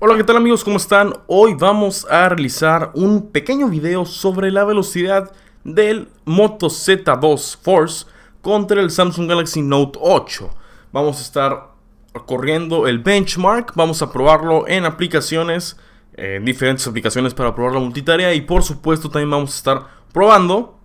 Hola, ¿qué tal amigos? ¿Cómo están? Hoy vamos a realizar un pequeño video sobre la velocidad del Moto Z2 Force contra el Samsung Galaxy Note 8. Vamos a estar corriendo el benchmark, vamos a probarlo en aplicaciones, en diferentes aplicaciones para probar la multitarea y por supuesto también vamos a estar probando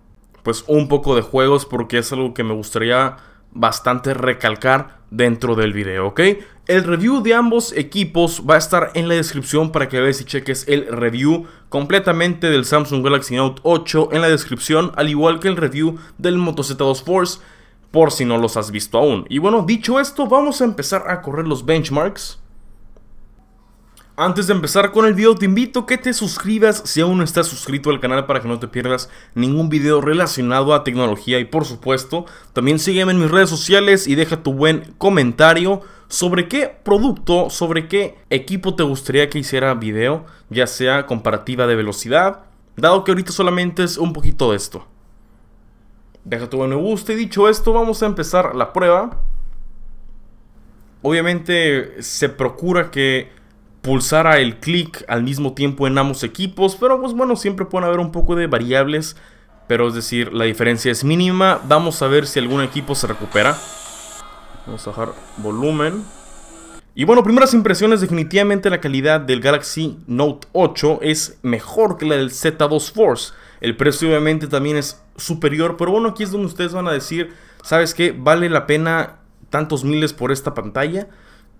pues un poco de juegos porque es algo que me gustaría bastante recalcar dentro del video, ¿ok? El review de ambos equipos va a estar en la descripción para que veas y cheques el review completamente del Samsung Galaxy Note 8 en la descripción, al igual que el review del Moto Z2 Force, por si no los has visto aún. Y bueno, dicho esto, vamos a empezar a correr los benchmarks. Antes de empezar con el video te invito a que te suscribas si aún no estás suscrito al canal para que no te pierdas ningún video relacionado a tecnología y por supuesto también sígueme en mis redes sociales y deja tu buen comentario sobre qué producto, sobre qué equipo te gustaría que hiciera video, ya sea comparativa de velocidad, dado que ahorita solamente es un poquito de esto. Deja tu buen me gusta y dicho esto vamos a empezar la prueba. Obviamente se procura que Pulsar el clic al mismo tiempo en ambos equipos, pero pues bueno, siempre pueden haber un poco de variables, pero es decir, la diferencia es mínima. Vamos a ver si algún equipo se recupera. Vamos a bajar volumen. Y bueno, primeras impresiones, definitivamente la calidad del Galaxy Note 8 es mejor que la del Z2 Force. El precio obviamente también es superior, pero bueno, aquí es donde ustedes van a decir, ¿sabes qué? ¿Vale la pena tantos miles por esta pantalla?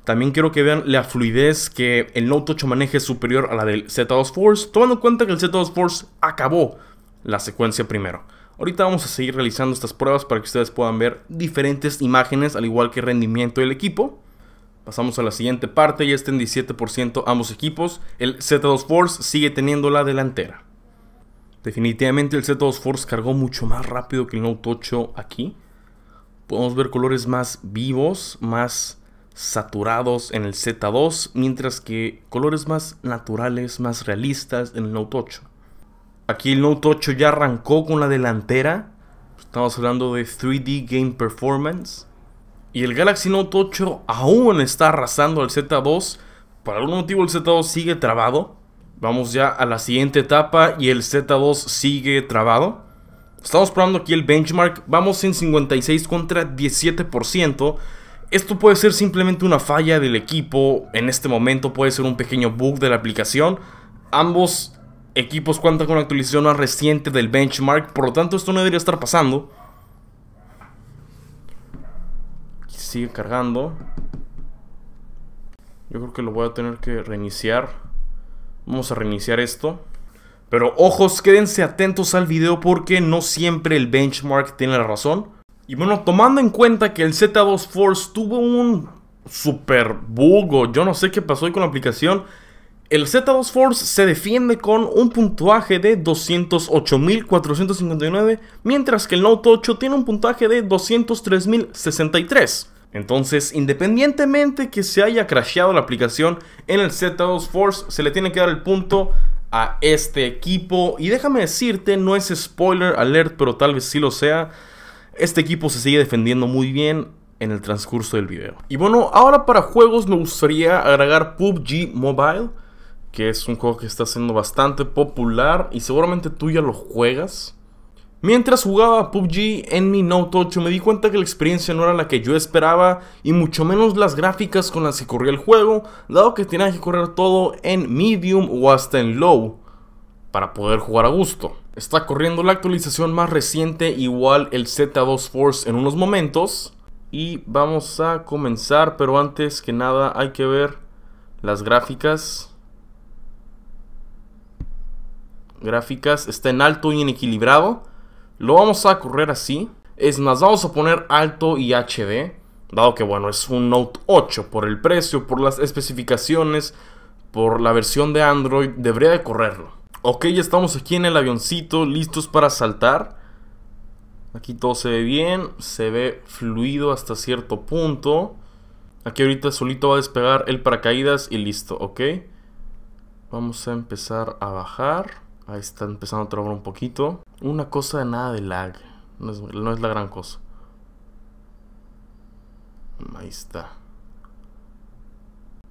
También quiero que vean la fluidez que el Note 8 maneja superior a la del Z2 Force, tomando en cuenta que el Z2 Force acabó la secuencia primero. Ahorita vamos a seguir realizando estas pruebas para que ustedes puedan ver diferentes imágenes, al igual que rendimiento del equipo. Pasamos a la siguiente parte, ya está en 17% ambos equipos. El Z2 Force sigue teniendo la delantera. Definitivamente el Z2 Force cargó mucho más rápido que el Note 8 aquí. Podemos ver colores más vivos, más saturados en el Z2, mientras que colores más naturales, más realistas en el Note 8. Aquí el Note 8 ya arrancó con la delantera, estamos hablando de 3D Game Performance. Y el Galaxy Note 8 aún está arrasando al Z2, por algún motivo el Z2 sigue trabado. Vamos ya a la siguiente etapa y el Z2 sigue trabado. Estamos probando aquí el benchmark, vamos en 56 contra 17%. Esto puede ser simplemente una falla del equipo, en este momento puede ser un pequeño bug de la aplicación. Ambos equipos cuentan con la actualización más reciente del benchmark, por lo tanto esto no debería estar pasando. Sigue cargando. Yo creo que lo voy a tener que reiniciar. Vamos a reiniciar esto. Pero ojos, quédense atentos al video porque no siempre el benchmark tiene la razón. Y bueno, tomando en cuenta que el Z2 Force tuvo un super o yo no sé qué pasó hoy con la aplicación, el Z2 Force se defiende con un puntuaje de 208.459, mientras que el Note 8 tiene un puntaje de 203.063. Entonces, independientemente que se haya crasheado la aplicación en el Z2 Force, se le tiene que dar el punto a este equipo. Y déjame decirte, no es spoiler alert, pero tal vez sí lo sea. Este equipo se sigue defendiendo muy bien en el transcurso del video. Y bueno, ahora para juegos me gustaría agregar PUBG Mobile, que es un juego que está siendo bastante popular y seguramente tú ya lo juegas. Mientras jugaba PUBG en mi Note 8 me di cuenta que la experiencia no era la que yo esperaba y mucho menos las gráficas con las que corría el juego, dado que tenía que correr todo en medium o hasta en low para poder jugar a gusto. Está corriendo la actualización más reciente, igual el Z2 Force en unos momentos. Y vamos a comenzar, pero antes que nada hay que ver las gráficas. Gráficas, está en alto y en equilibrado. Lo vamos a correr así. Es más, vamos a poner alto y HD. Dado que bueno, es un Note 8 por el precio, por las especificaciones, por la versión de Android, debería de correrlo. Ok, ya estamos aquí en el avioncito, listos para saltar. Aquí todo se ve bien, se ve fluido hasta cierto punto. Aquí ahorita solito va a despegar el paracaídas y listo, ok. Vamos a empezar a bajar. Ahí está empezando a trabar un poquito. Una cosa de nada de lag, no es, no es la gran cosa. Ahí está.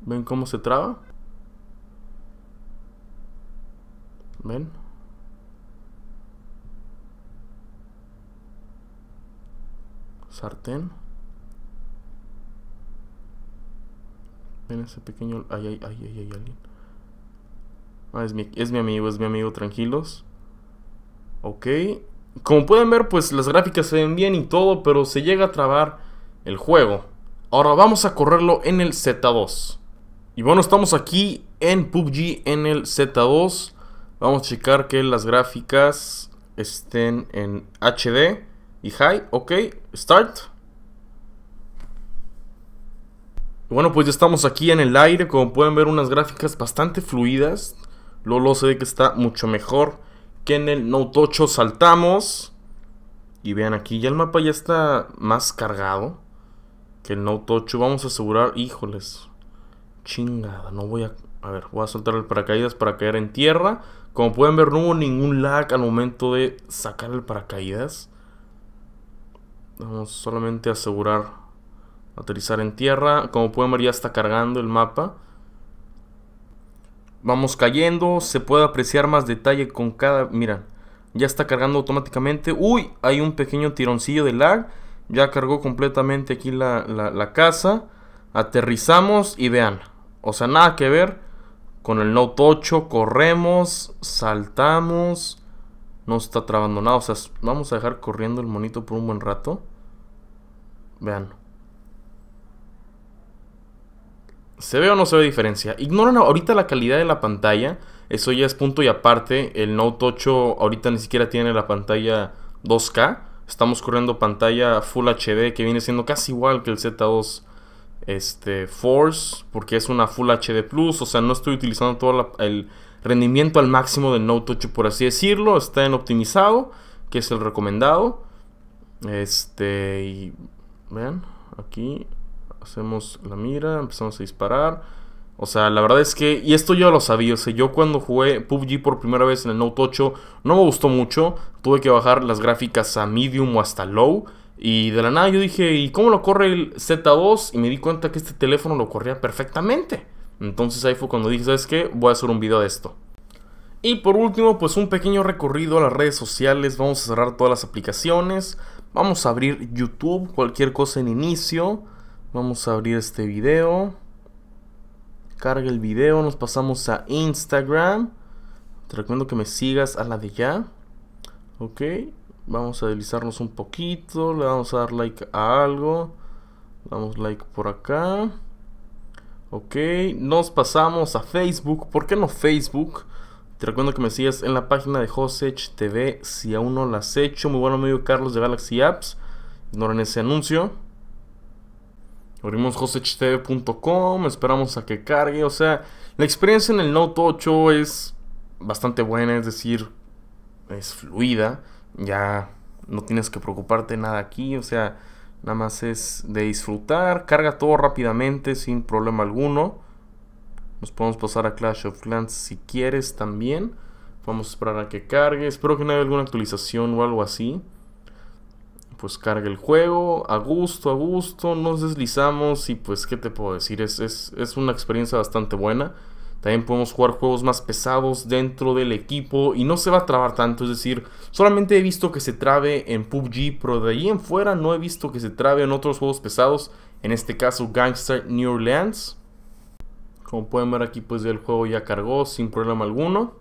¿Ven cómo se traba? ¿Ven? Sartén. ¿Ven ese pequeño... Ay, ay, ay, ay, ay, alguien. Ah, es mi, es mi amigo, es mi amigo, tranquilos. Ok. Como pueden ver, pues las gráficas se ven bien y todo, pero se llega a trabar el juego. Ahora vamos a correrlo en el Z2. Y bueno, estamos aquí en PUBG en el Z2. Vamos a checar que las gráficas estén en HD y High. Ok, Start. Bueno, pues ya estamos aquí en el aire. Como pueden ver, unas gráficas bastante fluidas. Lolo se de que está mucho mejor que en el Note 8. Saltamos. Y vean aquí, ya el mapa ya está más cargado que el Note 8. Vamos a asegurar, híjoles, Chingada, no voy a... A ver, voy a soltar el paracaídas para caer en tierra. Como pueden ver, no hubo ningún lag al momento de sacar el paracaídas. Vamos solamente a asegurar aterrizar en tierra. Como pueden ver, ya está cargando el mapa. Vamos cayendo, se puede apreciar más detalle con cada... Mira, ya está cargando automáticamente. ¡Uy! Hay un pequeño tironcillo de lag. Ya cargó completamente aquí la, la, la casa. Aterrizamos y vean. O sea, nada que ver con el Note 8. Corremos, saltamos. No está trabando nada. O sea, vamos a dejar corriendo el monito por un buen rato. Vean. ¿Se ve o no se ve diferencia? Ignoran ahorita la calidad de la pantalla. Eso ya es punto y aparte. El Note 8 ahorita ni siquiera tiene la pantalla 2K. Estamos corriendo pantalla Full HD que viene siendo casi igual que el Z2 este, Force, porque es una Full HD Plus, o sea, no estoy utilizando todo el rendimiento al máximo del Note 8, por así decirlo, está en optimizado, que es el recomendado. Este, vean, aquí hacemos la mira, empezamos a disparar. O sea, la verdad es que, y esto yo lo sabía, o yo cuando jugué PUBG por primera vez en el Note 8 no me gustó mucho, tuve que bajar las gráficas a medium o hasta low y de la nada yo dije, ¿y cómo lo corre el Z2? Y me di cuenta que este teléfono lo corría perfectamente. Entonces ahí fue cuando dije, ¿sabes qué? Voy a hacer un video de esto. Y por último, pues un pequeño recorrido a las redes sociales. Vamos a cerrar todas las aplicaciones. Vamos a abrir YouTube, cualquier cosa en inicio. Vamos a abrir este video. Carga el video, nos pasamos a Instagram. Te recomiendo que me sigas a la de ya. Ok, Vamos a deslizarnos un poquito. Le vamos a dar like a algo. Damos like por acá. Ok, nos pasamos a Facebook. ¿Por qué no Facebook? Te recuerdo que me sigas en la página de Josech TV si aún no la has hecho. Muy bueno amigo Carlos de Galaxy Apps. Ignoren ese anuncio. Abrimos josechtv.com. esperamos a que cargue. O sea, la experiencia en el Note 8 es bastante buena, es decir, es fluida ya no tienes que preocuparte nada aquí, o sea, nada más es de disfrutar, carga todo rápidamente sin problema alguno. Nos podemos pasar a Clash of Clans si quieres también. Vamos a esperar a que cargue. Espero que no haya alguna actualización o algo así. Pues cargue el juego. A gusto, a gusto. Nos deslizamos. Y pues, ¿qué te puedo decir? Es, es, es una experiencia bastante buena. También podemos jugar juegos más pesados dentro del equipo y no se va a trabar tanto. Es decir, solamente he visto que se trabe en PUBG, pero de ahí en fuera no he visto que se trabe en otros juegos pesados. En este caso, Gangster New Orleans. Como pueden ver aquí, pues el juego ya cargó sin problema alguno.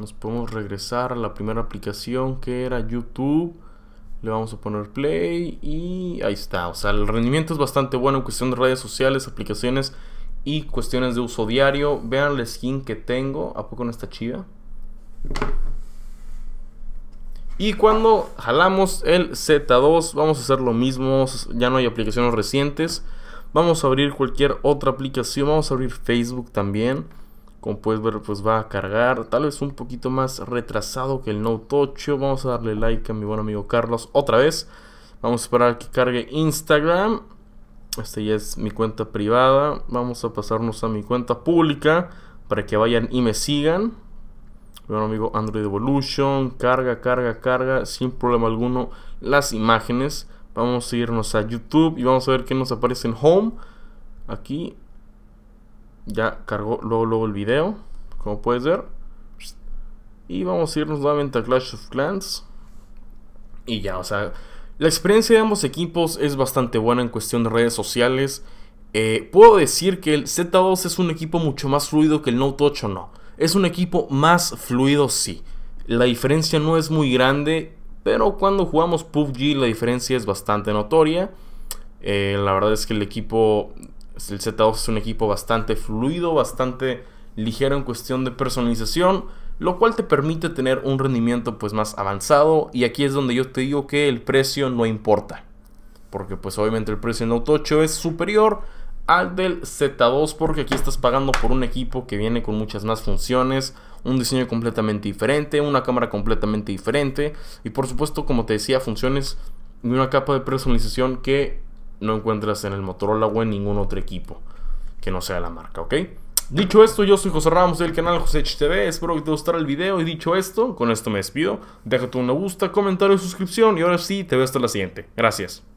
Nos podemos regresar a la primera aplicación que era YouTube. Le vamos a poner play y ahí está. O sea, el rendimiento es bastante bueno en cuestión de redes sociales, aplicaciones. Y cuestiones de uso diario. Vean la skin que tengo. ¿A poco no está chida? Y cuando jalamos el Z2, vamos a hacer lo mismo. Ya no hay aplicaciones recientes. Vamos a abrir cualquier otra aplicación. Vamos a abrir Facebook también. Como puedes ver, pues va a cargar. Tal vez un poquito más retrasado que el Note 8. Vamos a darle like a mi buen amigo Carlos otra vez. Vamos a esperar que cargue Instagram. Esta ya es mi cuenta privada. Vamos a pasarnos a mi cuenta pública para que vayan y me sigan. Bueno, amigo, Android Evolution, carga, carga, carga, sin problema alguno las imágenes. Vamos a irnos a YouTube y vamos a ver qué nos aparece en Home. Aquí ya cargó luego, luego el video, como puedes ver. Y vamos a irnos nuevamente a Clash of Clans. Y ya, o sea, la experiencia de ambos equipos es bastante buena en cuestión de redes sociales. Eh, puedo decir que el Z2 es un equipo mucho más fluido que el Note 8 no. Es un equipo más fluido sí. La diferencia no es muy grande, pero cuando jugamos PUBG la diferencia es bastante notoria. Eh, la verdad es que el equipo, el Z2 es un equipo bastante fluido, bastante ligero en cuestión de personalización lo cual te permite tener un rendimiento pues más avanzado y aquí es donde yo te digo que el precio no importa porque pues obviamente el precio en auto 8 es superior al del Z2 porque aquí estás pagando por un equipo que viene con muchas más funciones, un diseño completamente diferente, una cámara completamente diferente y por supuesto como te decía funciones y una capa de personalización que no encuentras en el Motorola o en ningún otro equipo que no sea la marca, ¿ok? Dicho esto, yo soy José Ramos del canal José TV, espero que te gustara el video y dicho esto, con esto me despido, déjate un me gusta, comentario y suscripción y ahora sí, te veo hasta la siguiente. Gracias.